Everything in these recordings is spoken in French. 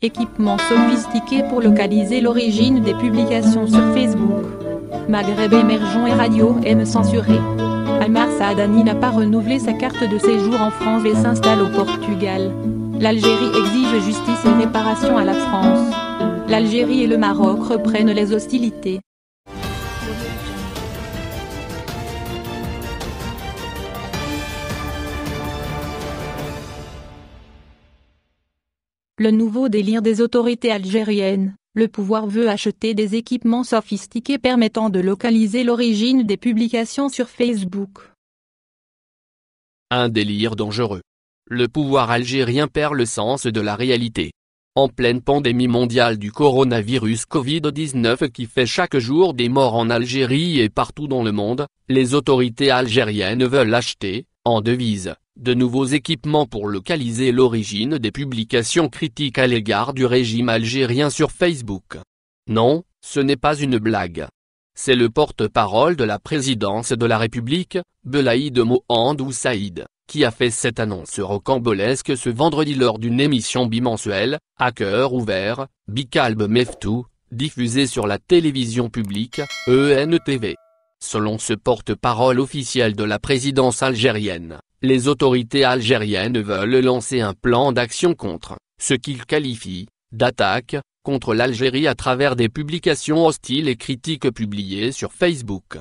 Équipement sophistiqué pour localiser l'origine des publications sur Facebook. Maghreb émergent et Radio M censuré. Almar Saadani n'a pas renouvelé sa carte de séjour en France et s'installe au Portugal. L'Algérie exige justice et réparation à la France. L'Algérie et le Maroc reprennent les hostilités. Le nouveau délire des autorités algériennes, le pouvoir veut acheter des équipements sophistiqués permettant de localiser l'origine des publications sur Facebook. Un délire dangereux. Le pouvoir algérien perd le sens de la réalité. En pleine pandémie mondiale du coronavirus Covid-19 qui fait chaque jour des morts en Algérie et partout dans le monde, les autorités algériennes veulent acheter, en devise, de nouveaux équipements pour localiser l'origine des publications critiques à l'égard du régime algérien sur Facebook. Non, ce n'est pas une blague. C'est le porte-parole de la présidence de la République, Belaïd Mohandou Saïd, qui a fait cette annonce rocambolesque ce vendredi lors d'une émission bimensuelle, à cœur ouvert, Bicalb Meftou, diffusée sur la télévision publique, ENTV. Selon ce porte-parole officiel de la présidence algérienne, les autorités algériennes veulent lancer un plan d'action contre, ce qu'ils qualifient, d'attaque, contre l'Algérie à travers des publications hostiles et critiques publiées sur Facebook.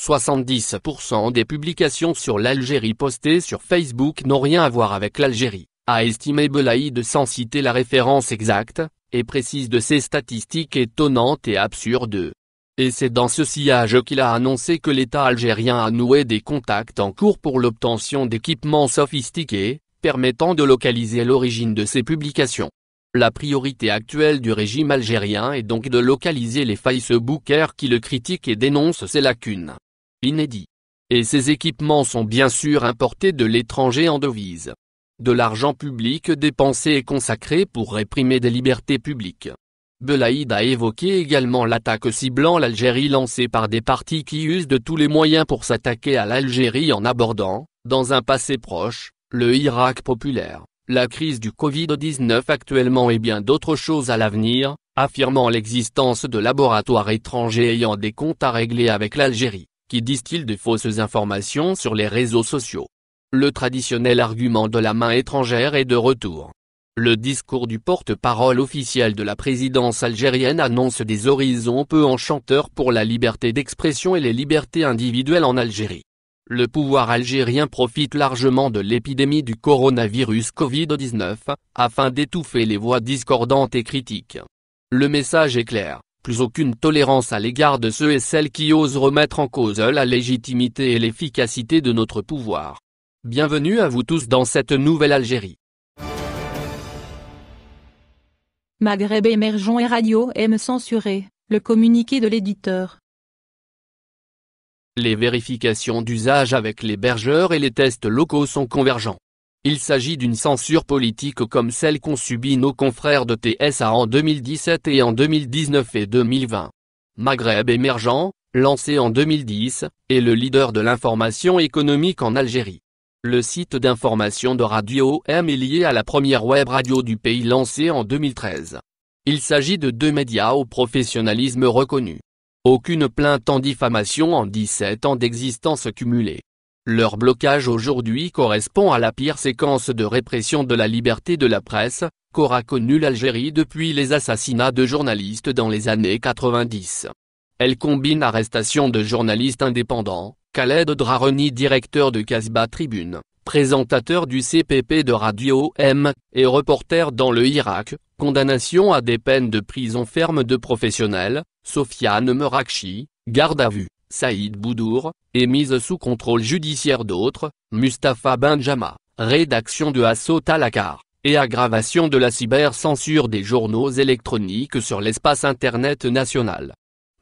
70% des publications sur l'Algérie postées sur Facebook n'ont rien à voir avec l'Algérie, a estimé Belaïd sans citer la référence exacte, et précise de ces statistiques étonnantes et absurdes. Et c'est dans ce sillage qu'il a annoncé que l'État algérien a noué des contacts en cours pour l'obtention d'équipements sophistiqués, permettant de localiser l'origine de ces publications. La priorité actuelle du régime algérien est donc de localiser les Facebookers qui le critiquent et dénoncent ses lacunes. Inédit. Et ces équipements sont bien sûr importés de l'étranger en devise. De l'argent public dépensé et consacré pour réprimer des libertés publiques. Belaïd a évoqué également l'attaque ciblant l'Algérie lancée par des partis qui usent de tous les moyens pour s'attaquer à l'Algérie en abordant, dans un passé proche, le Irak populaire, la crise du Covid-19 actuellement et bien d'autres choses à l'avenir, affirmant l'existence de laboratoires étrangers ayant des comptes à régler avec l'Algérie, qui distillent de fausses informations sur les réseaux sociaux. Le traditionnel argument de la main étrangère est de retour. Le discours du porte-parole officiel de la présidence algérienne annonce des horizons peu enchanteurs pour la liberté d'expression et les libertés individuelles en Algérie. Le pouvoir algérien profite largement de l'épidémie du coronavirus Covid-19, afin d'étouffer les voix discordantes et critiques. Le message est clair, plus aucune tolérance à l'égard de ceux et celles qui osent remettre en cause la légitimité et l'efficacité de notre pouvoir. Bienvenue à vous tous dans cette nouvelle Algérie. Maghreb émergent et Radio M censurer, le communiqué de l'éditeur. Les vérifications d'usage avec les bergeurs et les tests locaux sont convergents. Il s'agit d'une censure politique comme celle qu'ont subi nos confrères de TSA en 2017 et en 2019 et 2020. Maghreb émergent, lancé en 2010, est le leader de l'information économique en Algérie. Le site d'information de Radio M est lié à la première web radio du pays lancée en 2013. Il s'agit de deux médias au professionnalisme reconnu. Aucune plainte en diffamation en 17 ans d'existence cumulée. Leur blocage aujourd'hui correspond à la pire séquence de répression de la liberté de la presse, qu'aura connue l'Algérie depuis les assassinats de journalistes dans les années 90. Elle combine arrestation de journalistes indépendants, Khaled Drarani directeur de kasba Tribune, présentateur du CPP de Radio M, et reporter dans le Irak, condamnation à des peines de prison ferme de professionnels, Sofiane Murakshi, garde à vue, Saïd Boudour, et mise sous contrôle judiciaire d'autres, Mustapha Benjama, rédaction de Assaut Talakar et aggravation de la cybercensure des journaux électroniques sur l'espace Internet national.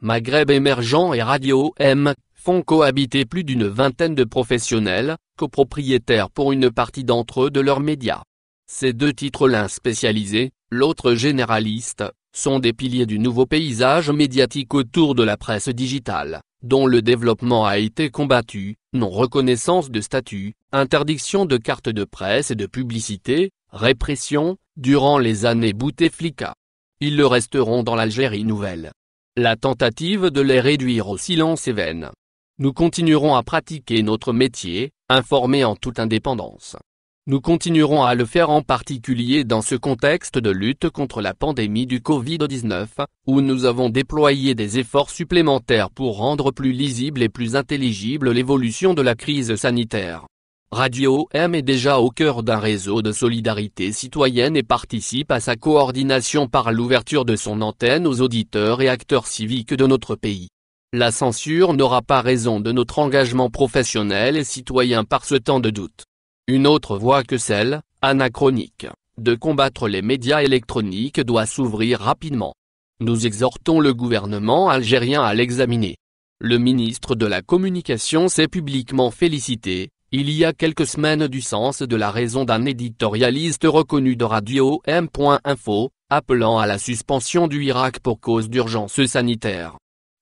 Maghreb émergent et Radio M, font cohabiter plus d'une vingtaine de professionnels, copropriétaires pour une partie d'entre eux de leurs médias. Ces deux titres l'un spécialisé, l'autre généraliste, sont des piliers du nouveau paysage médiatique autour de la presse digitale, dont le développement a été combattu, non-reconnaissance de statut, interdiction de cartes de presse et de publicité, répression, durant les années Bouteflika. Ils le resteront dans l'Algérie nouvelle. La tentative de les réduire au silence est vaine. Nous continuerons à pratiquer notre métier, informé en toute indépendance. Nous continuerons à le faire en particulier dans ce contexte de lutte contre la pandémie du Covid-19, où nous avons déployé des efforts supplémentaires pour rendre plus lisible et plus intelligible l'évolution de la crise sanitaire. Radio M est déjà au cœur d'un réseau de solidarité citoyenne et participe à sa coordination par l'ouverture de son antenne aux auditeurs et acteurs civiques de notre pays. La censure n'aura pas raison de notre engagement professionnel et citoyen par ce temps de doute. Une autre voie que celle, anachronique, de combattre les médias électroniques doit s'ouvrir rapidement. Nous exhortons le gouvernement algérien à l'examiner. Le ministre de la Communication s'est publiquement félicité, il y a quelques semaines du sens de la raison d'un éditorialiste reconnu de Radio M.info, appelant à la suspension du Irak pour cause d'urgence sanitaire.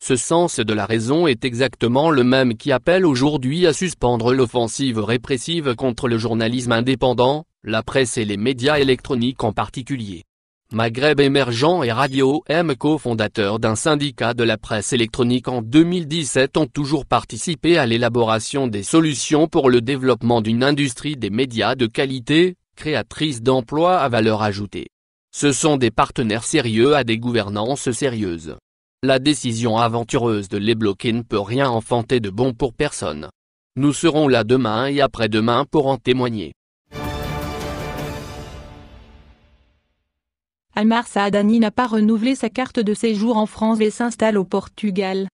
Ce sens de la raison est exactement le même qui appelle aujourd'hui à suspendre l'offensive répressive contre le journalisme indépendant, la presse et les médias électroniques en particulier. Maghreb émergent et Radio M cofondateur d'un syndicat de la presse électronique en 2017 ont toujours participé à l'élaboration des solutions pour le développement d'une industrie des médias de qualité, créatrice d'emplois à valeur ajoutée. Ce sont des partenaires sérieux à des gouvernances sérieuses. La décision aventureuse de les bloquer ne peut rien enfanter de bon pour personne. Nous serons là demain et après-demain pour en témoigner. Amar Saadani n'a pas renouvelé sa carte de séjour en France et s'installe au Portugal.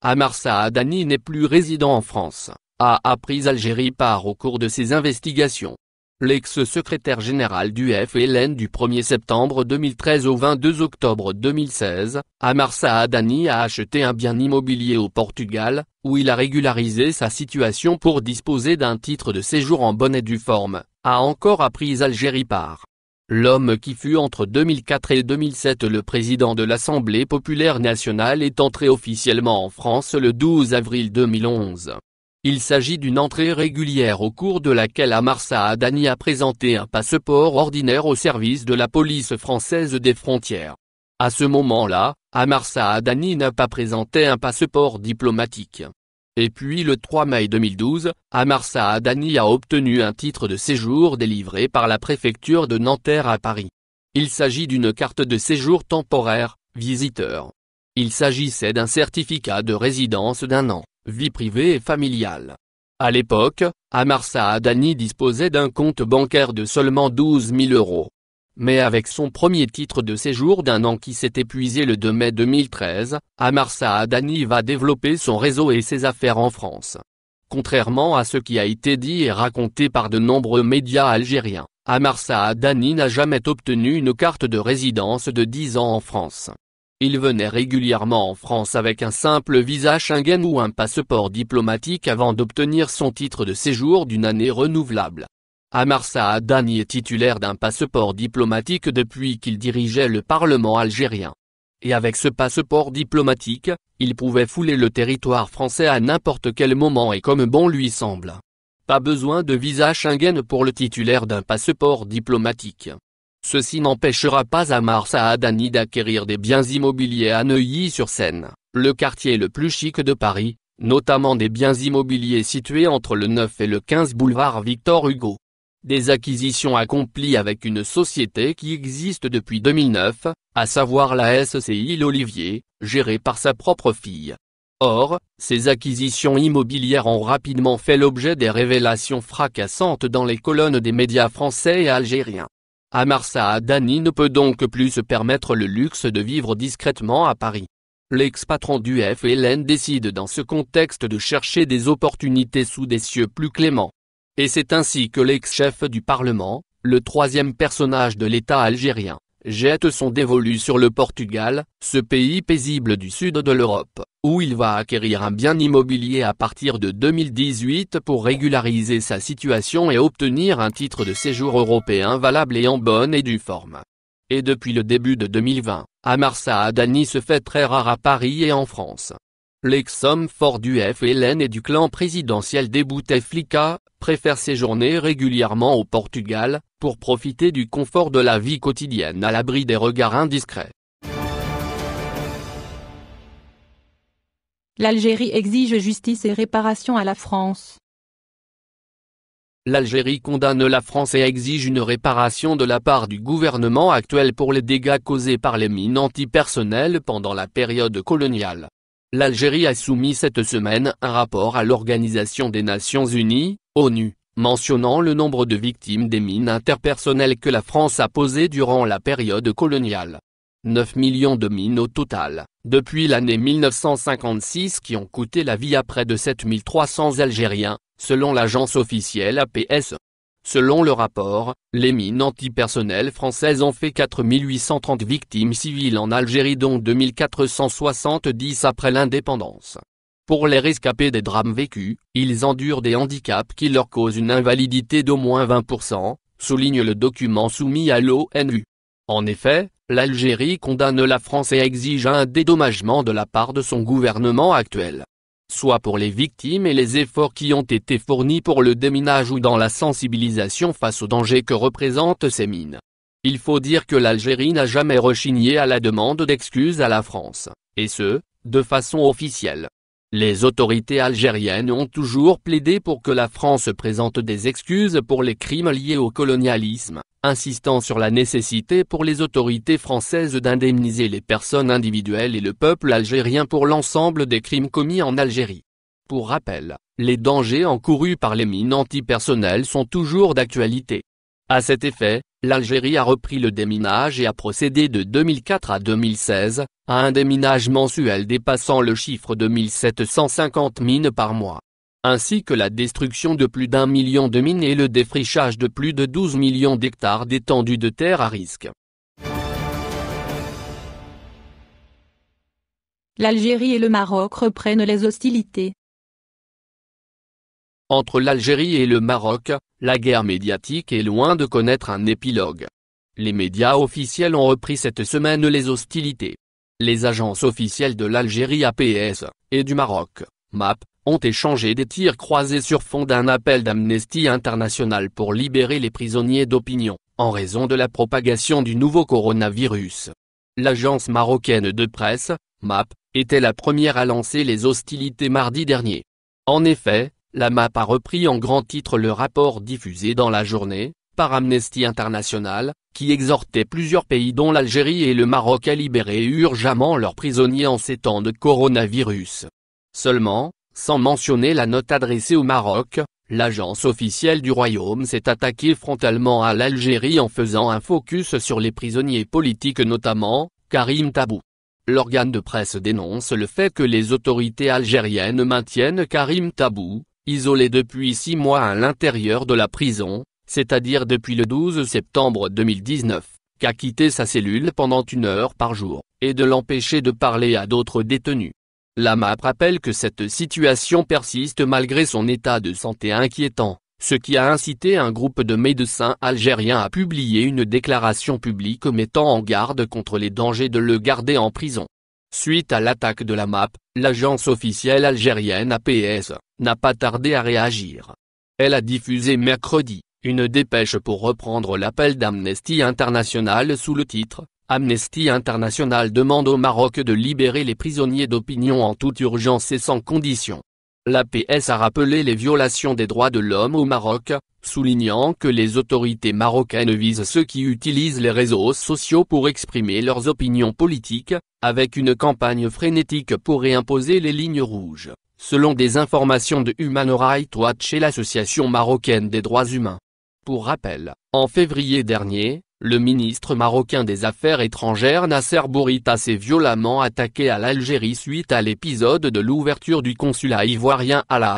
Amar Saadani n'est plus résident en France, a appris Algérie par au cours de ses investigations l'ex-secrétaire général du FLN du 1er septembre 2013 au 22 octobre 2016, Amar Adani a acheté un bien immobilier au Portugal, où il a régularisé sa situation pour disposer d'un titre de séjour en bonne et due forme, a encore appris Algérie par. L'homme qui fut entre 2004 et 2007 le président de l'Assemblée populaire nationale est entré officiellement en France le 12 avril 2011. Il s'agit d'une entrée régulière au cours de laquelle Amarsa Adani a présenté un passeport ordinaire au service de la police française des frontières. À ce moment-là, Amarsa Adani n'a pas présenté un passeport diplomatique. Et puis le 3 mai 2012, Amarsa Adani a obtenu un titre de séjour délivré par la préfecture de Nanterre à Paris. Il s'agit d'une carte de séjour temporaire, visiteur. Il s'agissait d'un certificat de résidence d'un an vie privée et familiale. À l'époque, Amarsa Adani disposait d'un compte bancaire de seulement 12 000 euros. Mais avec son premier titre de séjour d'un an qui s'est épuisé le 2 mai 2013, Amarsa Adani va développer son réseau et ses affaires en France. Contrairement à ce qui a été dit et raconté par de nombreux médias algériens, Amarsa Adani n'a jamais obtenu une carte de résidence de 10 ans en France. Il venait régulièrement en France avec un simple visa Schengen ou un passeport diplomatique avant d'obtenir son titre de séjour d'une année renouvelable. Amar Adani est titulaire d'un passeport diplomatique depuis qu'il dirigeait le Parlement algérien. Et avec ce passeport diplomatique, il pouvait fouler le territoire français à n'importe quel moment et comme bon lui semble. Pas besoin de visa Schengen pour le titulaire d'un passeport diplomatique. Ceci n'empêchera pas Amar Saadani d'acquérir des biens immobiliers à Neuilly-sur-Seine, le quartier le plus chic de Paris, notamment des biens immobiliers situés entre le 9 et le 15 boulevard Victor Hugo. Des acquisitions accomplies avec une société qui existe depuis 2009, à savoir la SCI L'Olivier, gérée par sa propre fille. Or, ces acquisitions immobilières ont rapidement fait l'objet des révélations fracassantes dans les colonnes des médias français et algériens. Amarsa Adani ne peut donc plus se permettre le luxe de vivre discrètement à Paris. L'ex-patron du FLN décide dans ce contexte de chercher des opportunités sous des cieux plus cléments. Et c'est ainsi que l'ex-chef du Parlement, le troisième personnage de l'État algérien, jette son dévolu sur le Portugal, ce pays paisible du sud de l'Europe, où il va acquérir un bien immobilier à partir de 2018 pour régulariser sa situation et obtenir un titre de séjour européen valable et en bonne et due forme. Et depuis le début de 2020, à Adani se fait très rare à Paris et en France. L'ex-homme fort du FLN et du clan présidentiel des Bouteflika, préfère séjourner régulièrement au Portugal, pour profiter du confort de la vie quotidienne à l'abri des regards indiscrets. L'Algérie exige justice et réparation à la France. L'Algérie condamne la France et exige une réparation de la part du gouvernement actuel pour les dégâts causés par les mines antipersonnelles pendant la période coloniale. L'Algérie a soumis cette semaine un rapport à l'Organisation des Nations Unies, ONU, mentionnant le nombre de victimes des mines interpersonnelles que la France a posées durant la période coloniale. 9 millions de mines au total, depuis l'année 1956 qui ont coûté la vie à près de 7300 Algériens, selon l'agence officielle APS. E. Selon le rapport, les mines antipersonnelles françaises ont fait 4830 victimes civiles en Algérie dont 2470 après l'indépendance. Pour les rescapés des drames vécus, ils endurent des handicaps qui leur causent une invalidité d'au moins 20%, souligne le document soumis à l'ONU. En effet, l'Algérie condamne la France et exige un dédommagement de la part de son gouvernement actuel soit pour les victimes et les efforts qui ont été fournis pour le déminage ou dans la sensibilisation face aux dangers que représentent ces mines. Il faut dire que l'Algérie n'a jamais rechigné à la demande d'excuses à la France, et ce, de façon officielle. Les autorités algériennes ont toujours plaidé pour que la France présente des excuses pour les crimes liés au colonialisme, insistant sur la nécessité pour les autorités françaises d'indemniser les personnes individuelles et le peuple algérien pour l'ensemble des crimes commis en Algérie. Pour rappel, les dangers encourus par les mines antipersonnelles sont toujours d'actualité. À cet effet, l'Algérie a repris le déminage et a procédé de 2004 à 2016, à un déminage mensuel dépassant le chiffre de 1750 mines par mois ainsi que la destruction de plus d'un million de mines et le défrichage de plus de 12 millions d'hectares d'étendues de terre à risque. L'Algérie et le Maroc reprennent les hostilités. Entre l'Algérie et le Maroc, la guerre médiatique est loin de connaître un épilogue. Les médias officiels ont repris cette semaine les hostilités. Les agences officielles de l'Algérie APS, et du Maroc, MAP, ont échangé des tirs croisés sur fond d'un appel d'Amnesty International pour libérer les prisonniers d'opinion, en raison de la propagation du nouveau coronavirus. L'agence marocaine de presse, MAP, était la première à lancer les hostilités mardi dernier. En effet, la MAP a repris en grand titre le rapport diffusé dans la journée, par Amnesty International, qui exhortait plusieurs pays dont l'Algérie et le Maroc à libérer urgemment leurs prisonniers en ces temps de coronavirus. Seulement, sans mentionner la note adressée au Maroc, l'agence officielle du Royaume s'est attaquée frontalement à l'Algérie en faisant un focus sur les prisonniers politiques notamment, Karim Tabou. L'organe de presse dénonce le fait que les autorités algériennes maintiennent Karim Tabou, isolé depuis six mois à l'intérieur de la prison, c'est-à-dire depuis le 12 septembre 2019, qu'a quitté sa cellule pendant une heure par jour, et de l'empêcher de parler à d'autres détenus. La MAP rappelle que cette situation persiste malgré son état de santé inquiétant, ce qui a incité un groupe de médecins algériens à publier une déclaration publique mettant en garde contre les dangers de le garder en prison. Suite à l'attaque de la MAP, l'agence officielle algérienne APS n'a pas tardé à réagir. Elle a diffusé mercredi une dépêche pour reprendre l'appel d'Amnesty International sous le titre Amnesty International demande au Maroc de libérer les prisonniers d'opinion en toute urgence et sans condition. L'APS a rappelé les violations des droits de l'homme au Maroc, soulignant que les autorités marocaines visent ceux qui utilisent les réseaux sociaux pour exprimer leurs opinions politiques, avec une campagne frénétique pour réimposer les lignes rouges, selon des informations de Human Rights Watch et l'Association marocaine des droits humains. Pour rappel, en février dernier, le ministre marocain des Affaires étrangères Nasser Bourita s'est violemment attaqué à l'Algérie suite à l'épisode de l'ouverture du consulat ivoirien à La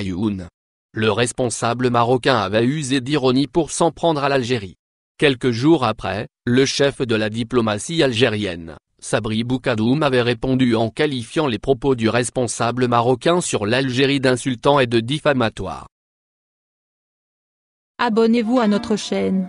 Le responsable marocain avait usé d'ironie pour s'en prendre à l'Algérie. Quelques jours après, le chef de la diplomatie algérienne, Sabri Boukadoum avait répondu en qualifiant les propos du responsable marocain sur l'Algérie d'insultants et de diffamatoires. Abonnez-vous à notre chaîne